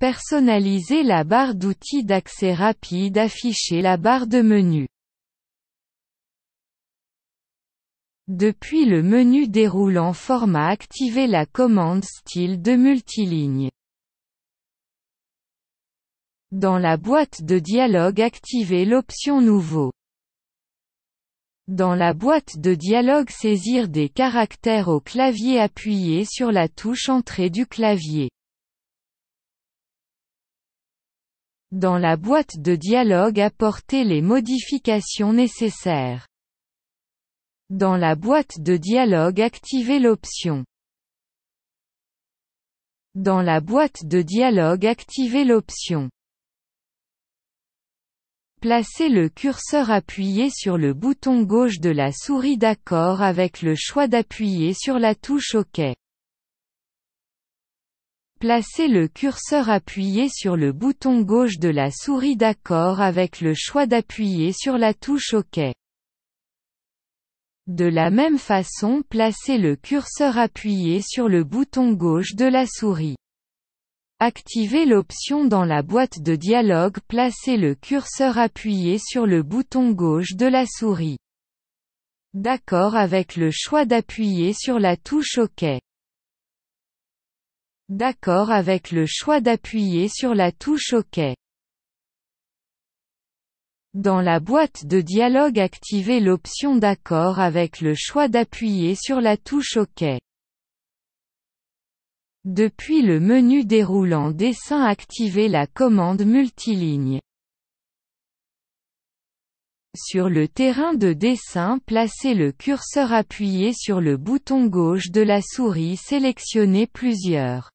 Personnaliser la barre d'outils d'accès rapide Afficher la barre de menu Depuis le menu déroulant format activer la commande style de multiligne. Dans la boîte de dialogue activer l'option Nouveau. Dans la boîte de dialogue saisir des caractères au clavier appuyé sur la touche Entrée du clavier. Dans la boîte de dialogue apportez les modifications nécessaires. Dans la boîte de dialogue activez l'option. Dans la boîte de dialogue activez l'option. Placez le curseur appuyé sur le bouton gauche de la souris d'accord avec le choix d'appuyer sur la touche OK. Placez le curseur appuyé sur le bouton gauche de la souris d'accord avec le choix d'appuyer sur la touche OK. De la même façon placez le curseur appuyé sur le bouton gauche de la souris. Activez l'option dans la boîte de dialogue Placez le curseur appuyé sur le bouton gauche de la souris. D'accord avec le choix d'appuyer sur la touche OK d'accord avec le choix d'appuyer sur la touche OK. Dans la boîte de dialogue activez l'option D'accord avec le choix d'appuyer sur la touche OK. Depuis le menu déroulant Dessin activez la commande multiligne. Sur le terrain de dessin placez le curseur appuyé sur le bouton gauche de la souris sélectionnez plusieurs